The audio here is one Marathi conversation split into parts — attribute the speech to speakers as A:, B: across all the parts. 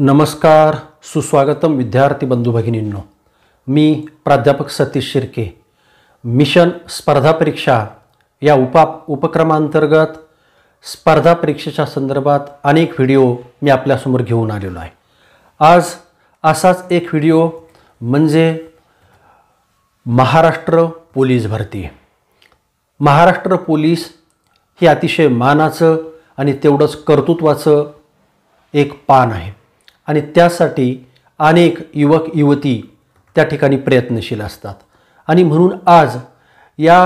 A: नमस्कार सुस्वागतम विद्यार्थी बंधू भगिनींनो मी प्राध्यापक सतीश शिर्के मिशन स्पर्धा परीक्षा या उपा उपक्रमांतर्गत स्पर्धा परीक्षेच्या संदर्भात अनेक व्हिडिओ मी आपल्यासमोर घेऊन आलेलो आहे आज असाच एक व्हिडिओ म्हणजे महाराष्ट्र पोलीस भरती महाराष्ट्र पोलीस हे अतिशय मानाचं आणि तेवढंच कर्तृत्वाचं एक पान आहे आणि त्यासाठी अनेक युवक युवती त्या ठिकाणी प्रयत्नशील असतात आणि म्हणून आज या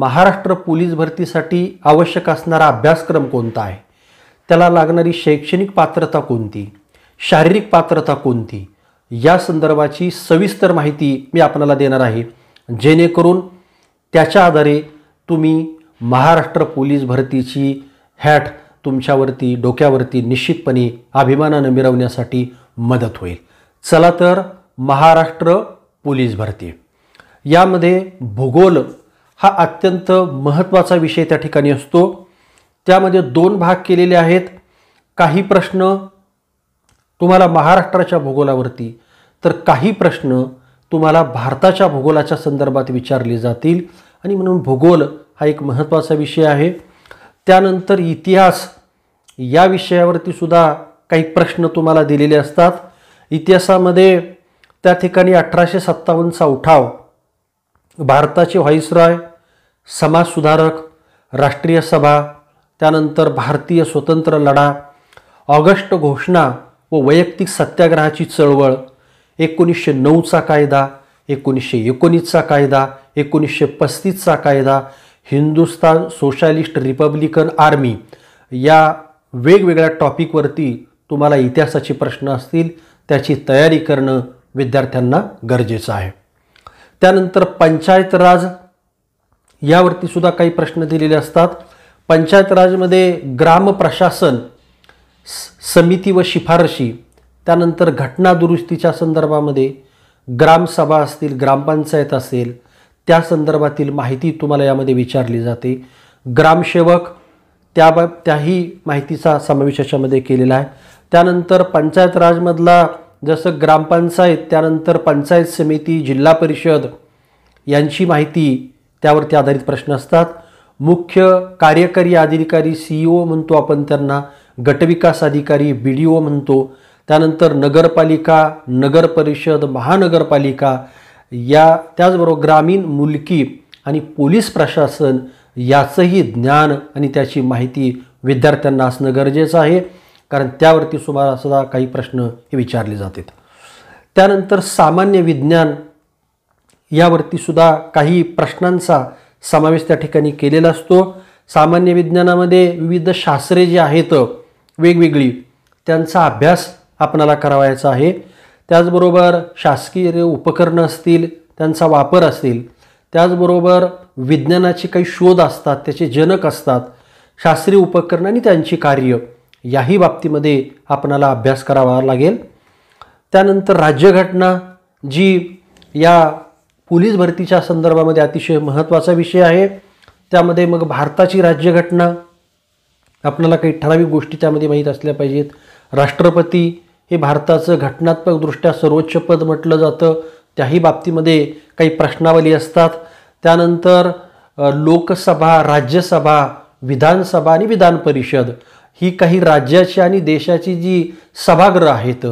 A: महाराष्ट्र पोलीस भरतीसाठी आवश्यक असणारा अभ्यासक्रम कोणता आहे त्याला लागणारी शैक्षणिक पात्रता कोणती शारीरिक पात्रता कोणती या संदर्भाची सविस्तर माहिती मी आपल्याला देणार आहे जेणेकरून त्याच्या आधारे तुम्ही महाराष्ट्र पोलीस भरतीची हॅट तुमच्यावरती डोक्यावरती निश्चितपणे अभिमानानं मिरवण्यासाठी मदत होईल चला तर महाराष्ट्र पोलीस भरती यामध्ये भूगोल हा अत्यंत महत्त्वाचा विषय त्या ठिकाणी असतो त्यामध्ये दोन भाग केलेले आहेत काही प्रश्न तुम्हाला महाराष्ट्राच्या भूगोलावरती तर काही प्रश्न तुम्हाला भारताच्या भूगोलाच्या संदर्भात विचारले जातील आणि म्हणून भूगोल हा एक महत्त्वाचा विषय आहे त्यानंतर इतिहास या विषयावरती सुद्धा काही प्रश्न तुम्हाला दिलेले असतात इतिहासामध्ये त्या ठिकाणी अठराशे सत्तावन्नचा उठाव भारताचे व्हाईसरॉय समाजसुधारक राष्ट्रीय सभा त्यानंतर भारतीय स्वतंत्र लढा ऑगस्ट घोषणा व वैयक्तिक सत्याग्रहाची चळवळ एकोणीसशे नऊचा कायदा एकोणीसशे एकोणीसचा कायदा एकोणीसशे पस्तीसचा कायदा हिंदुस्तान सोशालिस्ट रिपब्लिकन आर्मी या वेगवेगळ्या टॉपिकवरती तुम्हाला इतिहासाचे प्रश्न असतील त्याची तयारी करणं विद्यार्थ्यांना गरजेचं आहे त्यानंतर पंचायत राज यावरती सुद्धा काही प्रश्न दिलेले असतात पंचायत राजमध्ये ग्राम प्रशासन समिती व शिफारशी त्यानंतर घटना दुरुस्तीच्या संदर्भामध्ये ग्रामसभा असतील ग्रामपंचायत असेल त्या संदर्भातील माहिती तुम्हाला यामध्ये विचारली जाते ग्रामसेवक त्या त्याही माहितीचा समावेश याच्यामध्ये केलेला आहे त्यानंतर पंचायत राजमधला जसं ग्रामपंचायत त्यानंतर पंचायत समिती जिल्हा परिषद यांची माहिती त्यावरती आधारित प्रश्न असतात मुख्य कार्यकारी अधिकारी सी ओ म्हणतो आपण त्यांना गटविकास अधिकारी बी डी ओ म्हणतो त्यानंतर नगरपालिका नगरपरिषद महानगरपालिका या त्याचबरोबर ग्रामीण मुलकी आणि पोलीस प्रशासन याचंही ज्ञान आणि त्याची माहिती विद्यार्थ्यांना असणं गरजेचं आहे कारण त्यावरती सुद्धा काही प्रश्न हे विचारले जातात त्यानंतर सामान्य विज्ञान यावरती सुद्धा काही प्रश्नांचा समावेश त्या ठिकाणी केलेला असतो सामान्य विज्ञानामध्ये विविध शास्त्रे जी आहेत वेगवेगळी त्यांचा अभ्यास आपणाला करावायचा आहे त्याचबरोबर शासकीय उपकरणं असतील त्यांचा वापर असतील त्याचबरोबर विज्ञानाचे काही शोध असतात त्याचे जनक असतात शास्त्रीय उपकरणं आणि त्यांची कार्य याही बाबतीमध्ये आपणाला अभ्यास करावा लागेल त्यानंतर राज्यघटना जी या पोलीस भरतीच्या संदर्भामध्ये अतिशय महत्त्वाचा विषय आहे त्यामध्ये मग भारताची राज्यघटना आपल्याला काही ठराविक गोष्टी त्यामध्ये माहीत असल्या पाहिजेत राष्ट्रपती हे भारताचं घटनात्मकदृष्ट्या सर्वोच्च पद म्हटलं जातं त्याही बाबतीमध्ये काही प्रश्नावली असतात त्यानंतर लोकसभा राज्यसभा विधानसभा आणि विधान परिषद ही काही राज्याची आणि देशाची जी सभागृह आहेत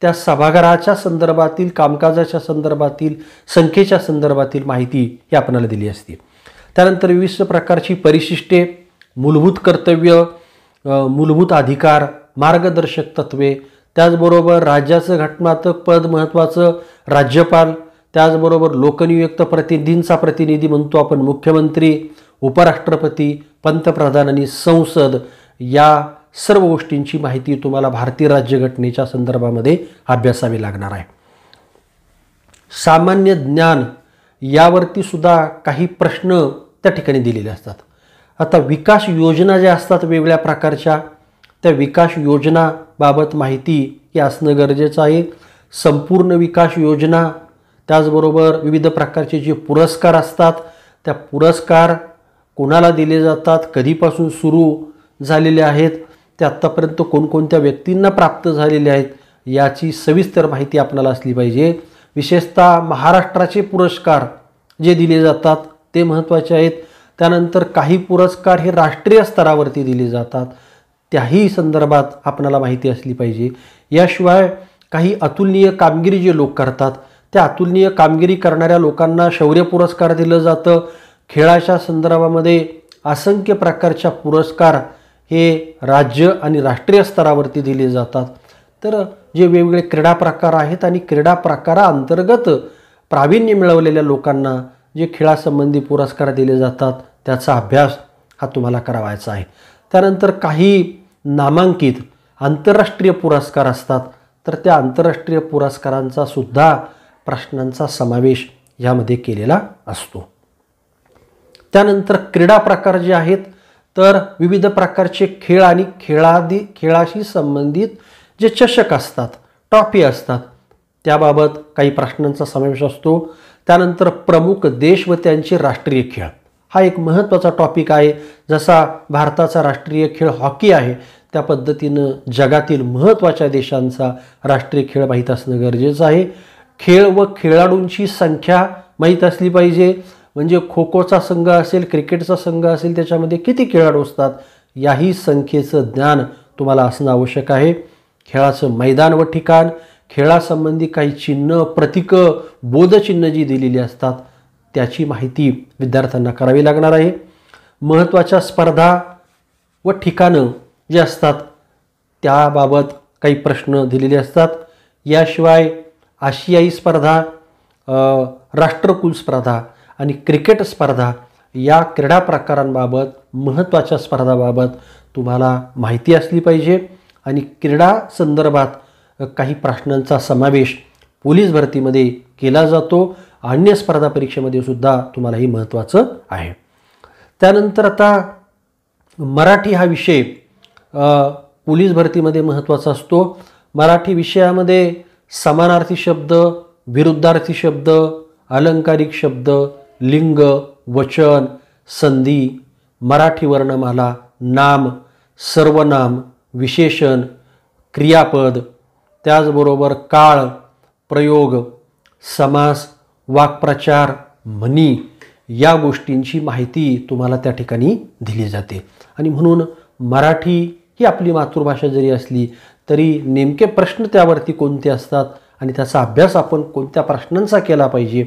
A: त्या सभागृहाच्या संदर्भातील कामकाजाच्या संदर्भातील संख्येच्या संदर्भातील माहिती ही आपणाला दिली असते त्यानंतर विविध प्रकारची परिशिष्टे मूलभूत कर्तव्य मूलभूत अधिकार मार्गदर्शक तत्वे त्याचबरोबर राज्याचं घटनात्मक पद महत्त्वाचं राज्यपाल त्याचबरोबर लोकनियुक्त प्रतिनिधींचा प्रतिनिधी म्हणतो आपण मुख्यमंत्री उपराष्ट्रपती पंतप्रधान आणि संसद या सर्व गोष्टींची माहिती तुम्हाला भारतीय राज्यघटनेच्या संदर्भामध्ये अभ्यासावी लागणार आहे सामान्य ज्ञान यावरती सुद्धा काही प्रश्न त्या ठिकाणी दिलेले असतात आता विकास योजना ज्या असतात वेगळ्या प्रकारच्या त्या विकास योजनाबाबत माहिती ही असणं गरजेचं आहे संपूर्ण विकास योजना त्याचबरोबर विविध प्रकारचे जे पुरस्कार असतात त्या पुरस्कार कोणाला दिले जातात कधीपासून सुरू झालेले आहेत ते आत्तापर्यंत कोणकोणत्या व्यक्तींना प्राप्त झालेले आहेत याची सविस्तर माहिती आपल्याला असली पाहिजे विशेषतः महाराष्ट्राचे पुरस्कार जे दिले जातात ते महत्त्वाचे आहेत त्यानंतर काही पुरस्कार हे राष्ट्रीय स्तरावरती दिले जातात त्याही संदर्भात आपणाला माहिती असली पाहिजे याशिवाय काही अतुलनीय कामगिरी जे लोक करतात त्या अतुलनीय कामगिरी करणाऱ्या लोकांना शौर्य पुरस्कार दिलं जातं खेळाच्या संदर्भामध्ये असंख्य प्रकारच्या पुरस्कार हे राज्य आणि राष्ट्रीय स्तरावरती दिले जातात तर जे वेगवेगळे क्रीडा प्रकार आहेत आणि क्रीडा प्रकाराअंतर्गत प्रावीण्य मिळवलेल्या लोकांना जे खेळासंबंधी पुरस्कार दिले जातात त्याचा अभ्यास हा तुम्हाला करावायचा आहे त्यानंतर काही नामांकित आंतरराष्ट्रीय पुरस्कार असतात तर त्या आंतरराष्ट्रीय पुरस्कारांचा सुद्धा प्रश्नांचा समावेश यामध्ये केलेला असतो त्यानंतर क्रीडा प्रकार जे आहेत तर विविध प्रकारचे खेळ आणि खेळादी खेळाशी संबंधित जे चषक असतात ट्रॉफी असतात त्याबाबत काही प्रश्नांचा समावेश असतो त्यानंतर प्रमुख देश व त्यांचे राष्ट्रीय खेळ हा एक महत्त्वाचा टॉपिक आहे जसा भारताचा राष्ट्रीय खेळ हॉकी आहे त्या पद्धतीनं जगातील महत्त्वाच्या देशांचा राष्ट्रीय खेळ माहीत असणं गरजेचं आहे खेळ व खेळाडूंची संख्या माहीत असली पाहिजे म्हणजे खो खोचा संघ असेल क्रिकेटचा संघ असेल त्याच्यामध्ये किती खेळाडू असतात याही संख्येचं ज्ञान तुम्हाला असणं आवश्यक आहे खेळाचं मैदान व ठिकाण खेळासंबंधी काही चिन्ह प्रतीकं बोधचिन्ह जी दिलेली असतात त्याची माहिती विद्यार्थ्यांना करावी लागणार आहे महत्त्वाच्या स्पर्धा व ठिकाणं जे असतात त्याबाबत काही प्रश्न दिलेले असतात याशिवाय आशियाई स्पर्धा राष्ट्रकुल स्पर्धा आणि क्रिकेट स्पर्धा या क्रीडा प्रकारांबाबत महत्त्वाच्या स्पर्धाबाबत तुम्हाला माहिती असली पाहिजे आणि क्रीडा संदर्भात काही प्रश्नांचा समावेश पोलीस भरतीमध्ये केला जातो अन्य स्पर्धा परीक्षेमध्ये सुद्धा तुम्हाला हे महत्त्वाचं आहे त्यानंतर आता मराठी हा विषय पोलीस भरतीमध्ये महत्त्वाचा असतो मराठी विषयामध्ये समानार्थी शब्द विरुद्धार्थी शब्द अलंकारिक शब्द लिंग वचन संधी मराठी वर्णमाला नाम सर्वनाम विशेषण क्रियापद त्याचबरोबर काळ प्रयोग समास वाक्प्रचार म्हणी या गोष्टींची माहिती तुम्हाला त्या ठिकाणी दिली जाते आणि म्हणून मराठी ही आपली मातृभाषा जरी असली तरी नेमके प्रश्न त्यावरती कोणते असतात आणि त्याचा अभ्यास आपण कोणत्या प्रश्नांचा केला पाहिजे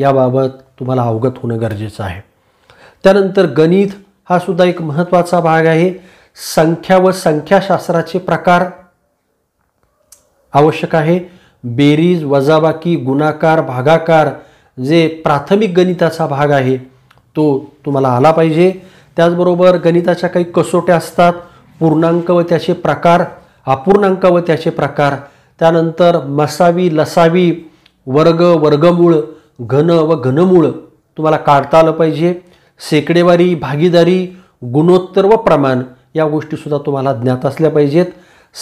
A: याबाबत तुम्हाला अवगत होणं गरजेचं आहे त्यानंतर गणित हा सुद्धा एक महत्त्वाचा भाग आहे संख्या व संख्याशास्त्राचे प्रकार आवश्यक आहे बेरीज वजाबाकी गुणाकार भागाकार जे प्राथमिक गणिताचा भाग आहे तो तुम्हाला आला पाहिजे त्याचबरोबर गणिताच्या काही कसोट्या असतात पूर्णांक व त्याचे प्रकार अपूर्णांक व त्याचे प्रकार त्यानंतर मसावी लसावी वर्ग वर्गमूळ घन व घनमूळ तुम्हाला काढता आलं पाहिजे शेकडेवारी भागीदारी गुणोत्तर व प्रमाण या गोष्टीसुद्धा तुम्हाला ज्ञात असल्या पाहिजेत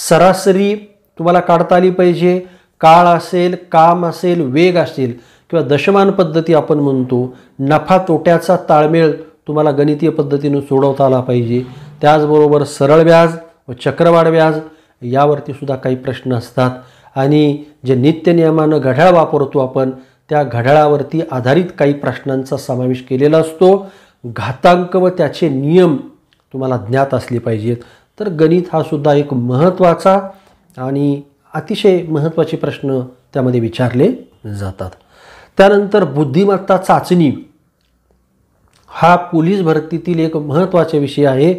A: सरासरी तुम्हाला काढता आली पाहिजे काळ असेल काम असेल वेग असेल किंवा दशमान पद्धती आपण म्हणतो नफा तोट्याचा ताळमेळ तुम्हाला गणितीय पद्धतीनं सोडवता आला पाहिजे त्याचबरोबर सरळ व्याज व चक्रवाढ व्याज यावरती सुद्धा काही प्रश्न असतात आणि जे नित्य नियमानं घड्याळ वापरतो आपण त्या घड्याळावरती आधारित काही प्रश्नांचा समावेश केलेला असतो घातांक व त्याचे नियम तुम्हाला ज्ञात असले पाहिजेत तर गणित हा सुद्धा एक महत्त्वाचा आणि अतिशय महत्त्वाचे प्रश्न त्यामध्ये विचारले जातात त्यानंतर बुद्धिमत्ता चाचणी हा पोलीस भरतीतील एक महत्त्वाचा विषय आहे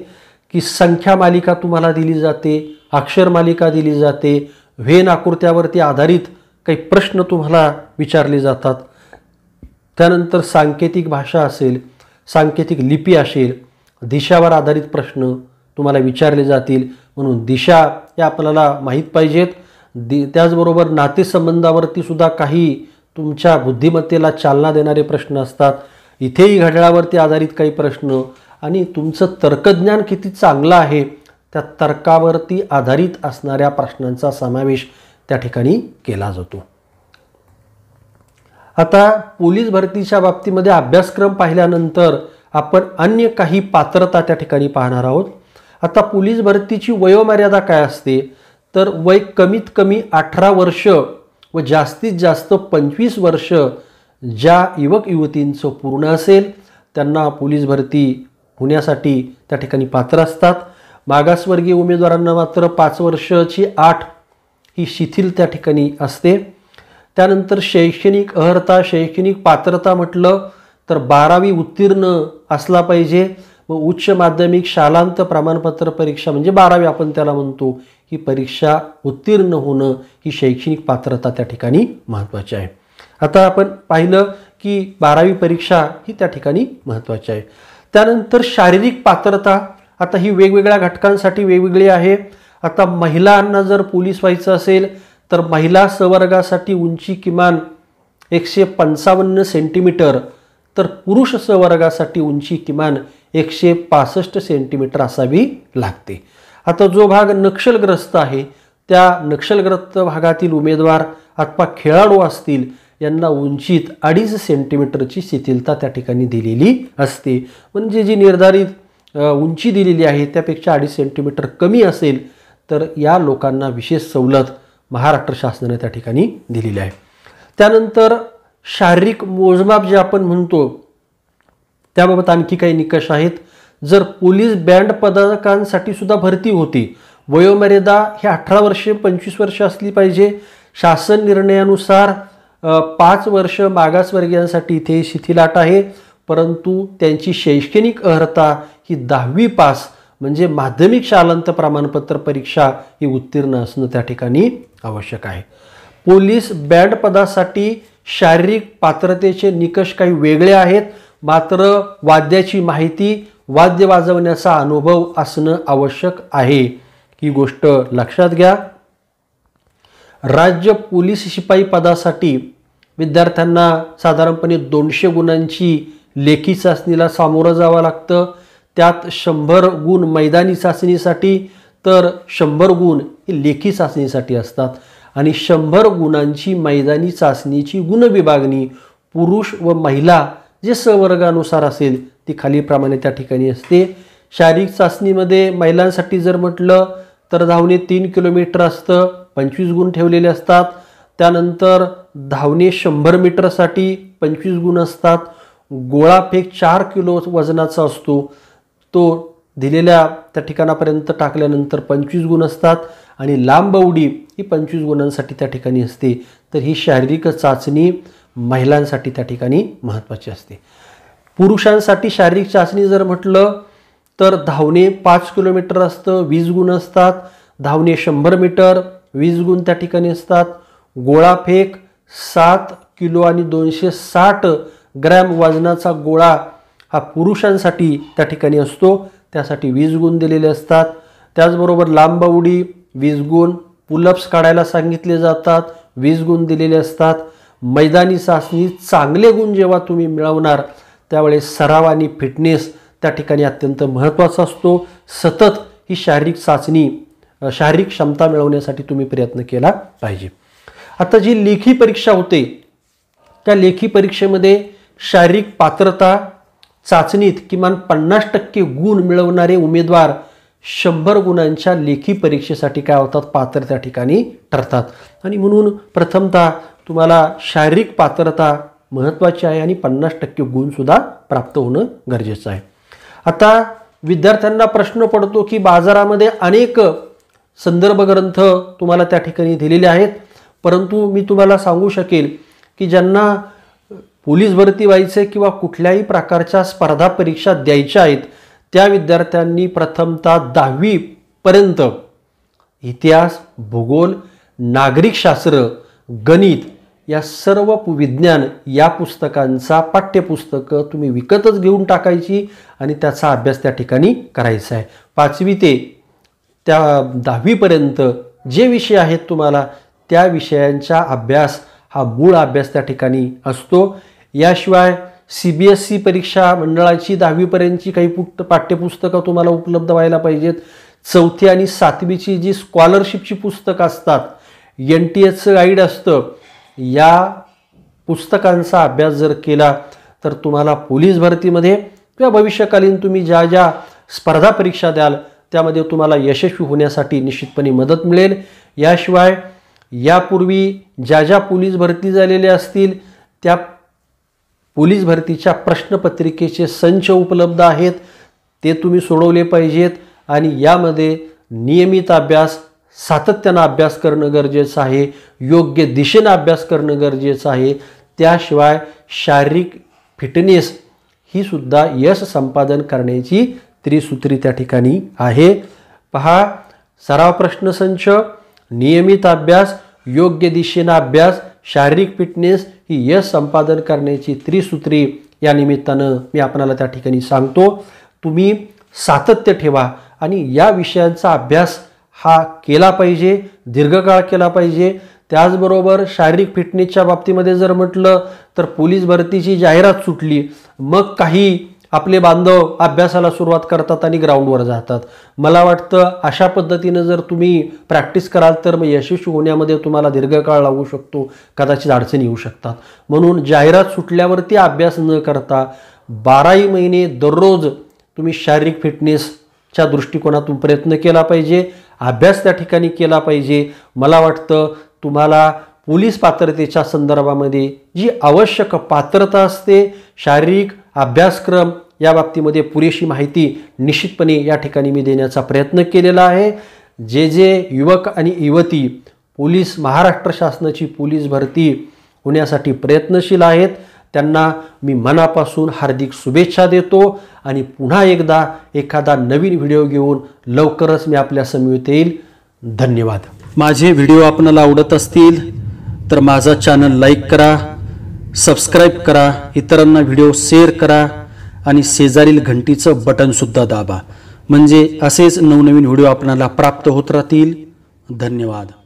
A: की संख्या मालिका तुम्हाला दिली जाते अक्षर मालिका दिली जाते व्हेन आकृत्यावरती आधारित काही प्रश्न तुम्हाला विचारले जातात त्यानंतर सांकेतिक भाषा असेल सांकेतिक लिपी असेल दिशावर आधारित प्रश्न तुम्हाला विचारले जातील म्हणून दिशा या आपल्याला माहीत पाहिजेत त्याचबरोबर नातेसंबंधावरती सुद्धा काही तुमच्या बुद्धिमत्तेला चालना देणारे प्रश्न असतात इथेही घड्याळावरती आधारित काही प्रश्न आणि तुमचं तर्कज्ञान किती चांगलं आहे त्या तर्कावरती आधारित असणाऱ्या प्रश्नांचा समावेश त्या ठिकाणी केला जातो आता पोलीस भरतीच्या बाबतीमध्ये अभ्यासक्रम पाहिल्यानंतर आपण अन्य काही पात्रता त्या ठिकाणी पाहणार आहोत आता पोलीस भरतीची वयोमर्यादा काय असते तर वय कमीत कमी अठरा वर्ष व जास्तीत जास्त पंचवीस वर्ष ज्या युवक युवतींचं पूर्ण असेल त्यांना पोलीस भरती होण्यासाठी त्या ठिकाणी पात्र असतात मागासवर्गीय उमेदवारांना मात्र पाच वर्षाची आठ ही शिथिल त्या ठिकाणी असते त्यानंतर शैक्षणिक अर्हता शैक्षणिक पात्रता म्हटलं तर बारावी उत्तीर्ण असला पाहिजे व उच्च माध्यमिक शालांत प्रमाणपत्र परीक्षा म्हणजे बारावी आपण त्याला म्हणतो ही परीक्षा उत्तीर्ण होणं ही शैक्षणिक पात्रता त्या ठिकाणी महत्त्वाची आहे आता आपण पाहिलं की बारावी परीक्षा ही त्या ठिकाणी महत्त्वाची आहे त्यानंतर शारीरिक पात्रता आता ही वेगवेगळ्या घटकांसाठी वेगवेगळी आहे आता महिलांना जर पोलीस व्हायचं असेल तर महिला सवर्गासाठी उंची किमान एकशे पंचावन्न सेंटीमीटर तर पुरुष सवर्गासाठी उंची किमान एकशे पासष्ट सेंटीमीटर असावी लागते आता जो भाग नक्षलग्रस्त आहे त्या नक्षलग्रस्त भागातील उमेदवार अथवा खेळाडू असतील यांना उंचीत अडीच सेंटीमीटरची शिथिलता त्या ठिकाणी दिलेली असते म्हणजे जी निर्धारित उंची दिलेली आहे त्यापेक्षा अडीच सेंटीमीटर कमी असेल तर या लोकांना विशेष सवलत महाराष्ट्र शासनाने त्या ठिकाणी दिलेली आहे त्यानंतर शारीरिक मोजमाप जे आपण म्हणतो त्याबाबत आणखी काही निकष आहेत जर पोलीस बँड पदकांसाठी सुद्धा भरती होती वयोमर्यादा हे अठरा वर्षे पंचवीस वर्ष असली पाहिजे शासन निर्णयानुसार पाच वर्ष मागासवर्गीयांसाठी इथे शिथिलाट आहे परंतु त्यांची शैक्षणिक अर्हता ही दहावी पास म्हणजे माध्यमिक शालांत प्रमाणपत्र परीक्षा ही उत्तीर्ण असणं त्या ठिकाणी आवश्यक आहे पोलीस बँड पदासाठी शारीरिक पात्रतेचे निकष काही वेगळे आहेत मात्र वाद्याची माहिती वाद्य वाजवण्याचा अनुभव असणं आवश्यक आहे ही गोष्ट लक्षात घ्या राज्य पोलीस शिपाई पदासाठी विद्यार्थ्यांना साधारणपणे दोनशे गुणांची लेखी चाचणीला सामोरं जावं लागतं त्यात शंभर गुण मैदानी चाचणीसाठी तर शंभर गुण लेखी चाचणीसाठी असतात आणि शंभर गुणांची मैदानी चाचणीची गुणविभागणी पुरुष व महिला जे सवर्गानुसार असेल ती खालीप्रमाणे त्या ठिकाणी असते शारीरिक चाचणीमध्ये महिलांसाठी जर म्हटलं तर धावणे तीन किलोमीटर असतं पंचवीस गुण ठेवलेले असतात त्यानंतर धावणे शंभर मीटरसाठी पंचवीस गुण असतात गोळा फेक चार किलो वजनाचा असतो तो दिलेल्या त्या ठिकाणापर्यंत टाकल्यानंतर पंचवीस गुण असतात आणि लांब उडी ही पंचवीस गुणांसाठी त्या ठिकाणी असते तर ही शारीरिक चाचणी महिलांसाठी त्या ठिकाणी महत्त्वाची असते पुरुषांसाठी शारीरिक चाचणी जर म्हटलं तर धावणे पाच किलोमीटर असतं वीस गुण असतात धावणे शंभर मीटर वीस गुण त्या ठिकाणी असतात गोळा फेक सात किलो आणि दोनशे साठ ग्रॅम वजनाचा गोळा हा पुरुषांसाठी त्या ठिकाणी असतो त्यासाठी वीस गुण दिलेले असतात त्याचबरोबर लांब उडी वीस गुण पुलअप्स काढायला सांगितले जातात वीस गुण दिलेले असतात मैदानी चाचणी चांगले गुण जेव्हा तुम्ही मिळवणार त्यावेळेस सराव आणि फिटनेस त्या ठिकाणी अत्यंत महत्त्वाचा असतो सतत ही शारीरिक चाचणी शारीरिक क्षमता मिळवण्यासाठी तुम्ही प्रयत्न केला पाहिजे आता जी लेखी परीक्षा होते त्या लेखी परीक्षेमध्ये शारीरिक पात्रता चाचणीत किमान पन्नास टक्के गुण मिळवणारे उमेदवार शंभर गुणांच्या लेखी परीक्षेसाठी काय होतात पात्र त्या ठिकाणी ठरतात आणि म्हणून प्रथमतः तुम्हाला शारीरिक पात्रता महत्त्वाची आहे आणि पन्नास टक्के गुणसुद्धा प्राप्त होणं गरजेचं आहे आता विद्यार्थ्यांना प्रश्न पडतो की बाजारामध्ये अनेक संदर्भ ग्रंथ तुम्हाला त्या ठिकाणी दिलेले आहेत परंतु मी तुम्हाला सांगू शकेल की ज्यांना पोलीस भरती व्हायचे किंवा कुठल्याही प्रकारच्या स्पर्धा परीक्षा द्यायच्या आहेत त्या विद्यार्थ्यांनी प्रथमतः दहावीपर्यंत इतिहास भूगोल नागरिकशास्त्र गणित या सर्व विज्ञान या पुस्तकांचा पाठ्यपुस्तकं तुम्ही विकतच घेऊन टाकायची आणि त्याचा अभ्यास त्या ठिकाणी करायचा आहे पाचवी ते त्या दहावीपर्यंत जे विषय आहेत तुम्हाला त्या विषयांचा अभ्यास हा मूळ अभ्यास त्या ठिकाणी असतो याशिवाय सी बी एस ई परीक्षा मंडळाची दहावीपर्यंतची काही पुट पाठ्यपुस्तकं तुम्हाला उपलब्ध व्हायला पाहिजेत चौथी आणि सातवीची जी स्कॉलरशिपची पुस्तकं असतात एन टी एचचं गाईड असतं या पुस्तकांचा अभ्यास जर केला तर तुम्हाला पोलीस भरतीमध्ये किंवा भविष्यकालीन तुम्ही ज्या ज्या स्पर्धा परीक्षा द्याल त्यामध्ये तुम्हाला यशस्वी होण्यासाठी निश्चितपणे मदत मिळेल याशिवाय यापूर्वी ज्या ज्या पोलीस भरती झालेल्या असतील त्या पोलीस भरतीच्या प्रश्नपत्रिकेचे संच उपलब्ध आहेत ते तुम्ही सोडवले पाहिजेत आणि यामध्ये नियमित अभ्यास सातत्यानं अभ्यास करणं गरजेचं आहे योग्य दिशेनं अभ्यास करणं गरजेचं आहे त्याशिवाय शारीरिक फिटनेस ही सुद्धा यश संपादन करण्याची त्रिसूत्री त्या ठिकाणी आहे पहा सराव संच नियमित अभ्यास योग्य दिशेनं अभ्यास शारीरिक फिटनेस ही यश संपादन करण्याची त्रिसूत्री या निमित्तानं मी आपणाला त्या ठिकाणी सांगतो तुम्ही सातत्य ठेवा आणि या विषयांचा अभ्यास हा केला पाहिजे दीर्घकाळ केला पाहिजे त्याचबरोबर शारीरिक फिटनेसच्या बाबतीमध्ये जर म्हटलं तर पोलीस भरतीची जाहिरात सुटली मग काही आपले बांधव अभ्यासाला सुरुवात करतात आणि ग्राउंडवर जातात मला वाटतं अशा पद्धतीनं जर तुम्ही प्रॅक्टिस कराल तर मग यशस्वी होण्यामध्ये तुम्हाला दीर्घकाळ लागू शकतो कदाचित अडचणी येऊ शकतात म्हणून जाहिरात सुटल्यावरती अभ्यास न करता बाराही महिने दररोज तुम्ही शारीरिक फिटनेसच्या दृष्टिकोनातून प्रयत्न केला पाहिजे अभ्यास त्या ठिकाणी केला पाहिजे मला वाटतं तुम्हाला पोलीस पात्रतेच्या संदर्भामध्ये जी आवश्यक पात्रता असते शारीरिक अभ्यासक्रम या बाबतीमध्ये पुरेशी माहिती निश्चितपणे या ठिकाणी मी देण्याचा प्रयत्न केलेला आहे जे जे युवक आणि युवती पोलीस महाराष्ट्र शासनाची पोलीस भरती होण्यासाठी प्रयत्नशील आहेत त्यांना मी मनापासून हार्दिक शुभेच्छा देतो आणि पुन्हा एकदा एखादा नवीन व्हिडिओ घेऊन लवकरच मी आपल्या समोर येईल धन्यवाद माझे व्हिडिओ आपणाला आवडत असतील तर माझा चॅनल लाईक करा सबस्क्राईब करा इतरांना व्हिडिओ शेअर करा आणि शेजारील घंटीचं बटनसुद्धा दाबा म्हणजे असेच नवनवीन व्हिडिओ आपणाला प्राप्त होत राहतील धन्यवाद